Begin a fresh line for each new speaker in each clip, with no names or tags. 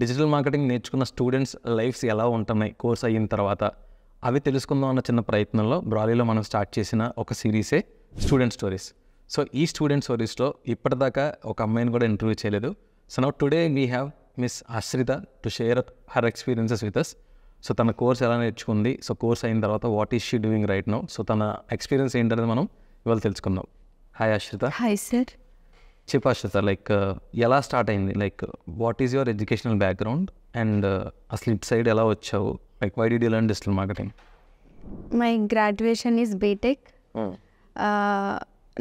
Digital marketing నేర్చుకున్న students lifes ఎలా ఉంటున్నాయి కోర్స్ అయిన తర్వాత అవి తెలుసుకుందాం అన్న చిన్న ప్రయత్నంలో బ్రాలీలో మనం స్టార్ట్ చేసిన ఒక సిరీసే స్టూడెంట్ స్టోరీస్ సో ఈ స్టూడెంట్ స్టోరీస్లో ఇప్పటిదాకా ఒక అమ్మాయిని కూడా ఇంటర్వ్యూ చేయలేదు so now today we have miss Ashritha to share her experiences with us so తన కోర్స్ ఎలా నేర్చుకుంది సో కోర్స్ అయిన తర్వాత what is she doing right now so తన ఎక్స్పీరియన్స్ ఏంటనేది మనం ఇవాళ తెలుసుకుందాం హాయ్ ఆశ్రిత హాయ్ సార్ చెప్పారు సార్ లైక్ uh, ఎలా స్టార్ట్ అయింది like what is your educational background and అసలు ఇట్ సైడ్ ఎలా వచ్చావు like why did learn learn digital marketing
my graduation is BTech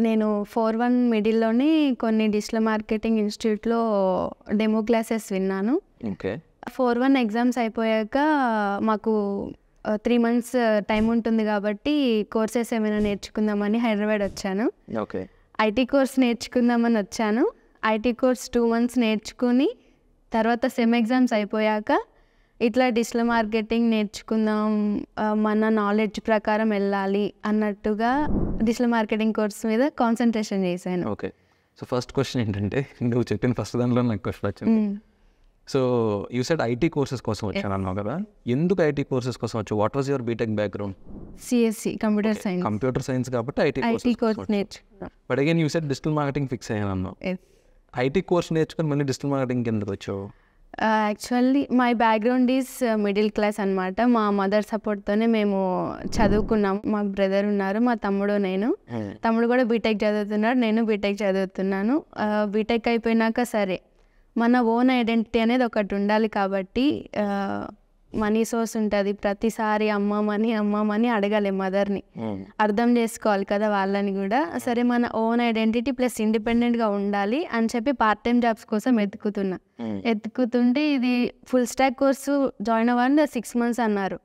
నేను ఫోర్ వన్ మిడిల్లోనే కొన్ని డిజిటల్ మార్కెటింగ్ ఇన్స్టిట్యూట్లో డెమో క్లాసెస్ విన్నాను ఓకే ఫోర్ వన్ ఎగ్జామ్స్ అయిపోయాక మాకు త్రీ మంత్స్ టైం ఉంటుంది కాబట్టి కోర్సెస్ ఏమైనా నేర్చుకుందామని హైదరాబాద్ వచ్చాను ఓకే ఐటీ కోర్స్ నేర్చుకుందామని వచ్చాను ఐటీ కోర్స్ టూ మంత్స్ నేర్చుకుని తర్వాత సెమ్ ఎగ్జామ్స్ అయిపోయాక ఇట్లా డిజిటల్ మార్కెటింగ్ నేర్చుకుందాం మన నాలెడ్జ్ ప్రకారం వెళ్ళాలి అన్నట్టుగా డిజిటల్ మార్కెటింగ్ కోర్స్ మీద కాన్సన్ట్రేషన్ చేశాను
ఓకే సో ఫస్ట్ క్వశ్చన్ ఏంటంటే నువ్వు చెప్పిన ఫస్ట్ దానిలో నాకు క్వశ్చన్ వచ్చింది so you said IT courses కోసం వచ్చాను అన్నావు కదా ఎందుకు ఐటీ కోర్సెస్ కోసం వచ్చావు what was your BTech background
CSC computer science
computer science కాబట్టి ఐటీ ఐటీ కోర్స్ నేర్చుకున్నాను but again you said digital marketing fix అయ్యాను అన్నావు ఐటీ కోర్స్ నేర్చుకుని మళ్ళీ డిజిటల్ మార్కెటింగ్ ఎందుకు వచ్చావు
actually my background is middle class అనమాట మా మదర్ సపోర్ట్తోనే మేము చదువుకున్నాం మా బ్రదర్ ఉన్నారు మా తమ్ముడు నేను hmm. తమ్ముడు కూడా బీటెక్ చదువుతున్నాడు నేను బీటెక్ చదువుతున్నాను బీటెక్ uh, అయిపోయినాక సరే మన ఓన్ ఐడెంటిటీ అనేది ఒకటి ఉండాలి కాబట్టి మనీ సోర్స్ ఉంటుంది ప్రతిసారి అమ్మ మనీ అమ్మ మనీ అడగాలి మదర్ని అర్థం చేసుకోవాలి కదా వాళ్ళని కూడా సరే మన ఓన్ ఐడెంటిటీ ప్లస్ ఇండిపెండెంట్గా ఉండాలి అని చెప్పి పార్ట్ టైం జాబ్స్ కోసం ఎత్తుకుతున్నా ఎత్తుకుతుంటే ఇది ఫుల్ స్టాక్ కోర్సు జాయిన్ అవ్వాలని సిక్స్ మంత్స్ అన్నారు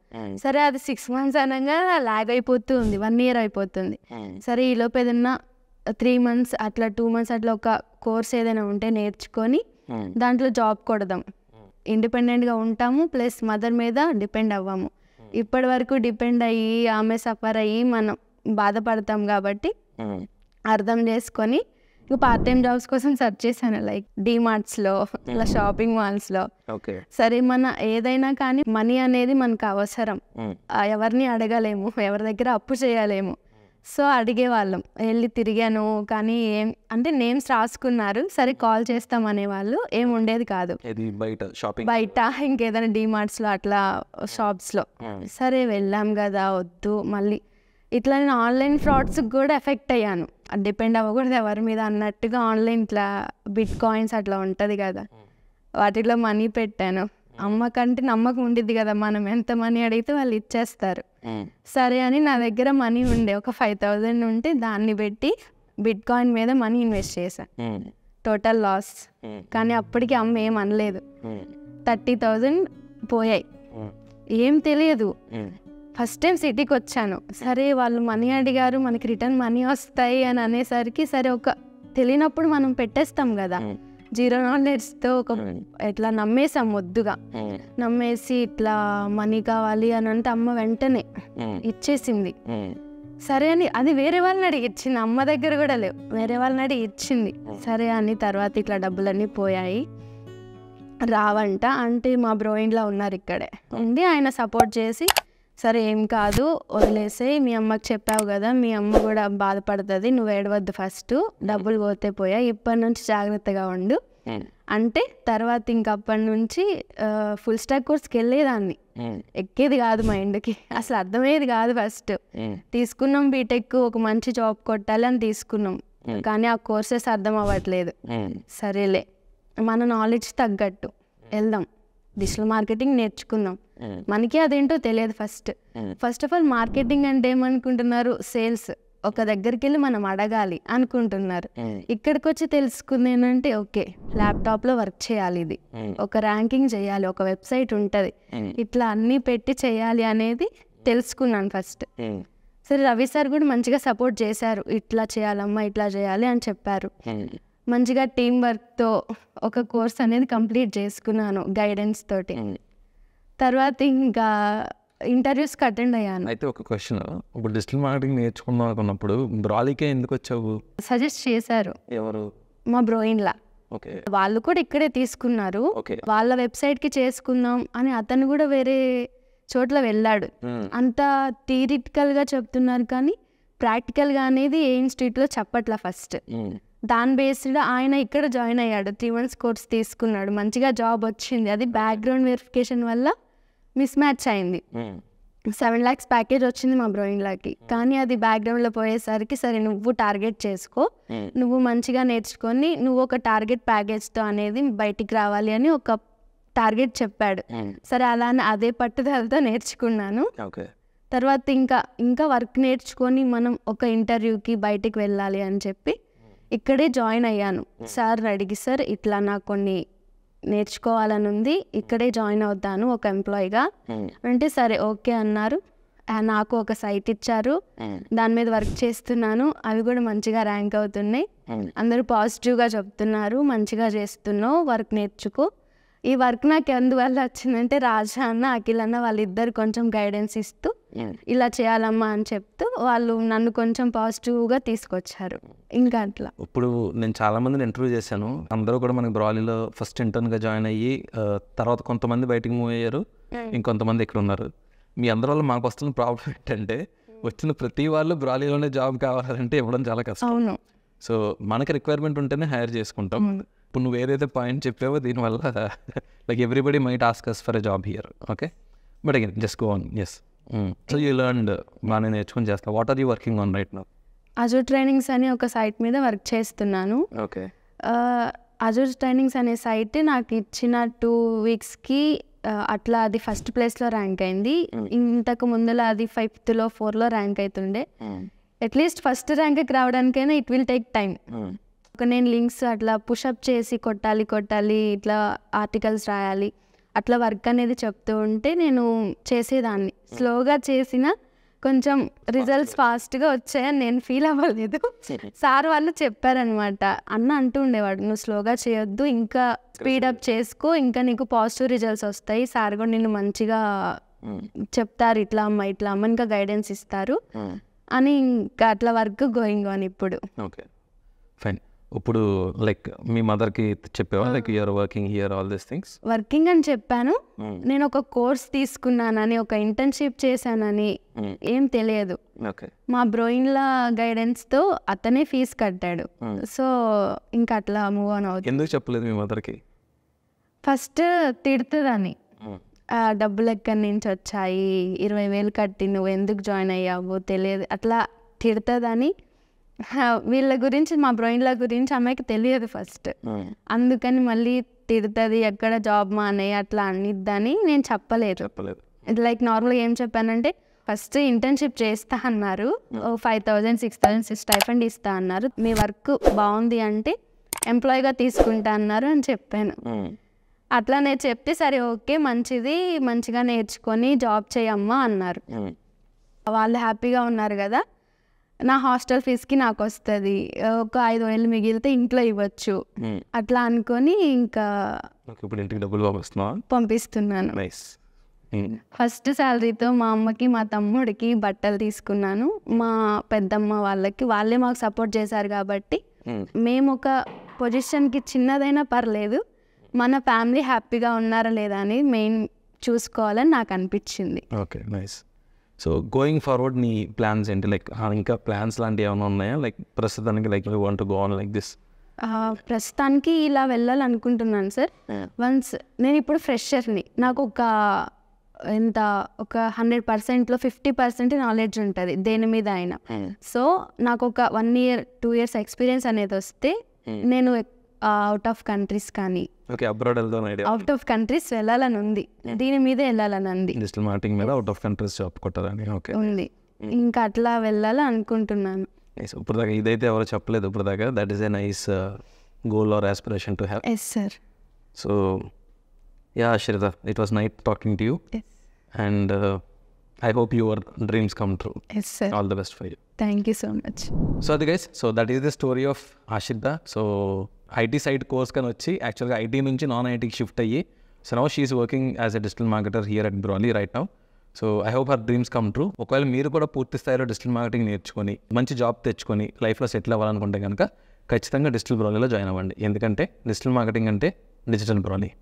సరే అది సిక్స్ మంత్స్ అనగా లాగ్ అయిపోతూ ఉంది వన్ ఇయర్ అయిపోతుంది సరే ఈలోపు ఏదన్నా త్రీ మంత్స్ అట్లా టూ మంత్స్ అట్లా ఒక కోర్స్ ఏదైనా ఉంటే నేర్చుకొని Hmm. దాంట్లో జాబ్ కొడదాం ఇండిపెండెంట్గా ఉంటాము ప్లస్ మదర్ మీద డిపెండ్ అవ్వము hmm. ఇప్పటి వరకు డిపెండ్ అయ్యి ఆమె సఫర్ అయ్యి మనం బాధపడతాం కాబట్టి hmm. అర్థం చేసుకొని ఇక పార్ట్ టైం జాబ్స్ కోసం సెర్చ్ చేశాను లైక్ లో ఇలా షాపింగ్ మాల్స్లో సరే మన ఏదైనా కానీ మనీ అనేది మనకు అవసరం ఎవరిని అడగలేము ఎవరి దగ్గర అప్పు చేయలేము సో అడిగేవాళ్ళం వెళ్ళి తిరిగాను కానీ ఏం అంటే నేమ్స్ రాసుకున్నారు సరే కాల్ చేస్తాం అనేవాళ్ళు ఏం ఉండేది కాదు
బయట షాపింగ్
బయట ఇంకేదైనా లో అట్లా షాప్స్లో సరే వెళ్ళాం కదా వద్దు మళ్ళీ ఇట్లా నేను ఆన్లైన్ ఫ్రాడ్స్ కూడా ఎఫెక్ట్ అయ్యాను డిపెండ్ అవ్వకూడదు ఎవరి మీద అన్నట్టుగా ఆన్లైన్ ఇట్లా బిట్ కాయిన్స్ అట్లా ఉంటుంది కదా వాటిలో మనీ పెట్టాను అమ్మకంటే నమ్మకం ఉండిద్ది కదా మనం ఎంత మనీ అడిగితే వాళ్ళు ఇచ్చేస్తారు సరే అని నా దగ్గర మనీ ఉండే ఒక ఫైవ్ థౌజండ్ ఉంటే దాన్ని పెట్టి బిట్ కాయిన్ మీద మనీ ఇన్వెస్ట్ చేశాను టోటల్ లాస్ కానీ అప్పటికి అమ్మ ఏం అనలేదు థర్టీ థౌజండ్ పోయాయి ఏం తెలియదు ఫస్ట్ టైం సిటీకి వచ్చాను సరే వాళ్ళు మనీ అడిగారు మనకి రిటర్న్ మనీ వస్తాయి అని అనేసరికి సరే ఒక తెలియనప్పుడు మనం పెట్టేస్తాం కదా జీరో నాలెడ్జ్తో ఒక ఎట్లా నమ్మేసాం వద్దుగా నమ్మేసి ఇట్లా మనీ కావాలి అని అంటే అమ్మ వెంటనే ఇచ్చేసింది సరే అని అది వేరే వాళ్ళని అడిగి ఇచ్చింది అమ్మ దగ్గర కూడా లేవు వేరే వాళ్ళని అడిగి ఇచ్చింది సరే అని తర్వాత ఇట్లా డబ్బులన్నీ పోయాయి రావంట అంటే మా బ్రోయిన్లా ఉన్నారు ఇక్కడే ఉండి ఆయన సపోర్ట్ చేసి సరే ఏం కాదు వదిలేసే మీ అమ్మకి చెప్పావు కదా మీ అమ్మ కూడా బాధపడుతుంది నువ్వు ఏడవద్దు ఫస్ట్ డబ్బులు పోతే పోయా ఇప్పటి నుంచి జాగ్రత్తగా ఉండు అంటే తర్వాత ఇంకప్పటి నుంచి ఫుల్ స్టాక్ కోర్స్కి వెళ్ళేదాన్ని ఎక్కేది కాదు మైండ్కి అసలు అర్థమయ్యేది కాదు ఫస్ట్ తీసుకున్నాం బీటెక్ ఒక మంచి జాబ్ కొట్టాలని తీసుకున్నాం కానీ ఆ కోర్సెస్ అర్థం అవ్వట్లేదు సరేలే మన నాలెడ్జ్ తగ్గట్టు వెళ్దాం డిజిటల్ మార్కెటింగ్ నేర్చుకుందాం మనకి అదేంటో తెలియదు first first of all marketing అంటే ఏమనుకుంటున్నారు సేల్స్ ఒక దగ్గరికి వెళ్ళి మనం అడగాలి అనుకుంటున్నారు ఇక్కడికి వచ్చి తెలుసుకుంది ఏంటంటే ఓకే ల్యాప్టాప్ లో వర్క్ చేయాలి ఇది ఒక ర్యాంకింగ్ చేయాలి ఒక వెబ్సైట్ ఉంటుంది ఇట్లా అన్ని పెట్టి చేయాలి అనేది తెలుసుకున్నాను ఫస్ట్ సరే రవి సార్ కూడా మంచిగా సపోర్ట్ చేశారు ఇట్లా చేయాలమ్మా ఇట్లా చేయాలి అని చెప్పారు మంచిగా టీం వర్క్తో ఒక కోర్స్ అనేది కంప్లీట్ చేసుకున్నాను గైడెన్స్ తోటి తర్వాత ఇంకా ఇంటర్వ్యూస్కి అటెండ్ అయ్యాను
అయితే ఒక క్వశ్చన్ ఇప్పుడు డిజిటల్ మార్కెటింగ్ నేర్చుకుందాం అనుకున్నప్పుడు బ్రాలికే ఎందుకు వచ్చావు
సజెస్ట్ చేశారు ఎవరు మా బ్రోయిన్లా వాళ్ళు కూడా ఇక్కడే తీసుకున్నారు వాళ్ళ వెబ్సైట్ కి చేసుకుందాం అని అతను కూడా వేరే చోట్ల వెళ్ళాడు అంత థియరిటికల్ గా చెప్తున్నారు కానీ ప్రాక్టికల్ గా అనేది ఏ ఇన్స్టిట్యూట్ లో చెప్పట్లా ఫస్ట్ దాని బేస్డ్ ఆయన ఇక్కడ జాయిన్ అయ్యాడు త్రీ మంత్స్ కోర్స్ తీసుకున్నాడు మంచిగా జాబ్ వచ్చింది అది బ్యాక్గ్రౌండ్ వెరిఫికేషన్ వల్ల మిస్ మ్యాచ్ అయింది సెవెన్ ల్యాక్స్ ప్యాకేజ్ వచ్చింది మా బ్రోయింగ్లాకి కానీ అది బ్యాక్గ్రౌండ్లో పోయేసరికి సరే నువ్వు టార్గెట్ చేసుకో నువ్వు మంచిగా నేర్చుకొని నువ్వు ఒక టార్గెట్ ప్యాకేజ్తో అనేది బయటికి రావాలి అని ఒక టార్గెట్ చెప్పాడు సరే అలానే అదే పట్టుదలతో నేర్చుకున్నాను తర్వాత ఇంకా ఇంకా వర్క్ నేర్చుకొని మనం ఒక ఇంటర్వ్యూకి బయటికి వెళ్ళాలి అని చెప్పి ఇక్కడే జాయిన్ అయ్యాను hmm. సార్ అడిగి సార్ ఇట్లా నాకు కొన్ని నేర్చుకోవాలని ఉంది ఇక్కడే జాయిన్ అవుతాను ఒక ఎంప్లాయీగా hmm. అంటే సరే ఓకే అన్నారు నాకు ఒక సైట్ ఇచ్చారు hmm. దాని మీద వర్క్ చేస్తున్నాను అవి కూడా మంచిగా ర్యాంక్ అవుతున్నాయి అందరూ పాజిటివ్గా చెప్తున్నారు మంచిగా చేస్తున్నావు వర్క్ నేర్చుకో ఈ వర్క్ నాకు ఎందువల్ల వచ్చిందంటే రాజా అన్న అఖిల్ అన్న వాళ్ళిద్దరు కొంచెం గైడెన్స్ ఇస్తూ ఇలా చేయాలమ్మా అని చెప్తూ వాళ్ళు నన్ను కొంచెం పాజిటివ్గా తీసుకొచ్చారు ఇంకా అట్లా
ఇప్పుడు నేను చాలా మందిని ఇంటర్వ్యూ చేశాను అందరూ కూడా మనకి బ్రాలీలో ఫస్ట్ ఇంటర్న్గా జాయిన్ అయ్యి తర్వాత కొంతమంది బయటికి మూవ్ అయ్యారు hmm. ఇంకొంతమంది ఇక్కడ ఉన్నారు మీ అందరి వల్ల మాకు వస్తున్న ప్రాబ్లం ఏంటంటే వచ్చిన ప్రతి వాళ్ళు బ్రాలీలోనే జాబ్ కావాలంటే ఇవ్వడం చాలా కష్టం అవును సో మనకి రిక్వైర్మెంట్ ఉంటేనే హైర్ చేసుకుంటాం ఇప్పుడు నువ్వు ఏదైతే పాయింట్ చెప్పావో దీనివల్ల like everybody my taskers for a job here okay but again just go on yes so you learn బాగానే నేర్చుకుని చేస్తాను what are you working on right నా
అజూర్ ట్రైనింగ్స్ అని ఒక సైట్ మీద వర్క్ చేస్తున్నాను ఓకే అజూర్ ట్రైనింగ్స్ అనే site నాకు ఇచ్చిన టూ వీక్స్కి అట్లా అది ఫస్ట్ ప్లేస్లో ర్యాంక్ అయింది mm. ఇంతకు ముందులో అది ఫైవ్త్లో ఫోర్లో ర్యాంక్ అవుతుండే అట్లీస్ట్ ఫస్ట్ ర్యాంక్కి రావడానికైనా ఇట్ విల్ టేక్ టైం నేను లింక్స్ అట్లా పుషప్ చేసి కొట్టాలి కొట్టాలి ఇట్లా ఆర్టికల్స్ రాయాలి అట్లా వర్క్ అనేది చెప్తూ ఉంటే నేను చేసేదాన్ని స్లోగా చేసిన కొంచెం రిజల్ట్స్ ఫాస్ట్గా వచ్చాయని నేను ఫీల్ అవ్వలేదు సార్ వాళ్ళు చెప్పారనమాట అన్న అంటూ ఉండేవాడు నువ్వు స్లోగా చేయొద్దు ఇంకా స్పీడప్ చేసుకో ఇంకా నీకు పాజిటివ్ రిజల్ట్స్ వస్తాయి సార్ కూడా నిన్ను మంచిగా చెప్తారు ఇట్లా అమ్మ ఇట్లా అమ్మ ఇంకా గైడెన్స్ ఇస్తారు అని ఇంకా అట్లా వర్క్ గోయింగ్ అని ఇప్పుడు
ఓకే ఫైన్ ఇప్పుడు లైక్ మీ మదర్కి చెప్పేవా like you're working here all this things
working అని చెప్పాను hmm. నేను ఒక కోర్స్ తీసుకున్నానని ఒక ఇంటర్న్షిప్ చేశానని hmm. ఏం తెలియదు మా బ్రోయిన్ల గైడెన్స్తో అతనే ఫీజు కట్టాడు hmm. సో ఇంకా అట్లా మూవ్ ఆన్ అవుతుంది
ఎందుకు చెప్పలేదు మీ మదర్కి
ఫస్ట్ తిడుతుందని డబ్బులు ఎక్కడి నుంచి వచ్చాయి ఇరవై వేలు కట్టి నువ్వు ఎందుకు జాయిన్ అయ్యావో తెలియదు అట్లా తిడుతుందని వీళ్ళ గురించి మా బ్రోయిన్ల గురించి అమ్మాయికి తెలియదు ఫస్ట్ అందుకని మళ్ళీ తిడుతుంది ఎక్కడ జాబ్ మా అనే అట్లా అనిద్దని నేను చెప్పలేదు చెప్పలేదు లైక్ నార్మల్గా ఏం చెప్పానంటే ఫస్ట్ ఇంటర్న్షిప్ చేస్తా అన్నారు five thousand six thousand six stipend ఇస్తా అన్నారు మీ వర్క్ బాగుంది అంటే ఎంప్లాయీగా తీసుకుంటా అన్నారు అని చెప్పాను అట్లా నేను చెప్తే సరే ఓకే మంచిది మంచిగా నేర్చుకొని జాబ్ చేయమ్మా అన్నారు వాళ్ళు హ్యాపీగా ఉన్నారు కదా నా హాస్టల్ ఫీజ్కి నాకు వస్తుంది ఒక ఐదు వేలు మిగిలితే ఇంట్లో ఇవ్వచ్చు అట్లా అనుకొని ఇంకా
ఇప్పుడు ఇంటికి డబ్బులు
పంపిస్తున్నాను ఫస్ట్ శాలరీతో మా అమ్మకి మా తమ్ముడికి బట్టలు తీసుకున్నాను మా పెద్దమ్మ వాళ్ళకి వాళ్ళే మాకు సపోర్ట్ చేశారు కాబట్టి మేము ఒక పొజిషన్కి చిన్నదైనా పర్లేదు మన ఫ్యామిలీ హ్యాపీగా ఉన్నారా లేదా అని మెయిన్ చూసుకోవాలని నాకు అనిపించింది
okay nice so going forward నీ ప్లాన్స్ ఏంటి లైక్ ఇంకా ప్లాన్స్ లాంటివి ఏమైనా ఉన్నాయా లైక్ ప్రస్తుతానికి like you want go on like this
ప్రస్తుతానికి ఇలా వెళ్ళాలనుకుంటున్నాను సార్ వన్స్ నేను ఇప్పుడు ఫ్రెషర్ని నాకు ఒక ఎంత ఒక హండ్రెడ్ పర్సెంట్లో ఫిఫ్టీ పర్సెంట్ నాలెడ్జ్ ఉంటుంది దేని మీద అయినా సో నాకు ఒక one year two years experience అనేది వస్తే నేను అవుట్ ఆఫ్ కంట్రీస్ కానీ
ఓకే అబ్రాడ్ వెళ్దాం ఐడియా అవుట్
ఆఫ్ కంట్రీస్ వెళ్ళాలని ఉంది దీని మీద వెళ్ళాలని ఉంది
డిజిటల్ మార్కెటింగ్ మీద అవుట్ ఆఫ్ కంట్రీస్ జాబ్ కొట్టాలని ఓకే
ఉంది hmm. ఇంకా అట్లా వెళ్ళాలని అనుకుంటున్నాను
ఇప్పుడు దాకా ఇదైతే ఎవరో చెప్పలేదు ఇప్పుడు దాకా that is a nice goal or aspiration to have yes sir so yeah Shritha it was nice talking to you and I hope your dreams come true all the best for you
thank you so much
so అది guys so that is the story of Ashritha so IT side course కానీ వచ్చి యాక్చువల్గా IT నుంచి non ఐటీకి shift అయ్యి so now she is working as a digital marketer here at Brolly right now so I hope her dreams come true ఒకవేళ మీరు కూడా పూర్తి స్థాయిలో డిజిటల్ మార్కెటింగ్ నేర్చుకొని మంచి జాబ్ తెచ్చుకొని లైఫ్లో సెటిల్ అవ్వాలనుకుంటే కనుక ఖచ్చితంగా డిజిటల్ బ్రోలీలో జాయిన్ అవ్వండి ఎందుకంటే డిజిటల్ మార్కెటింగ్ అంటే డిజిటల్ బ్రోలీ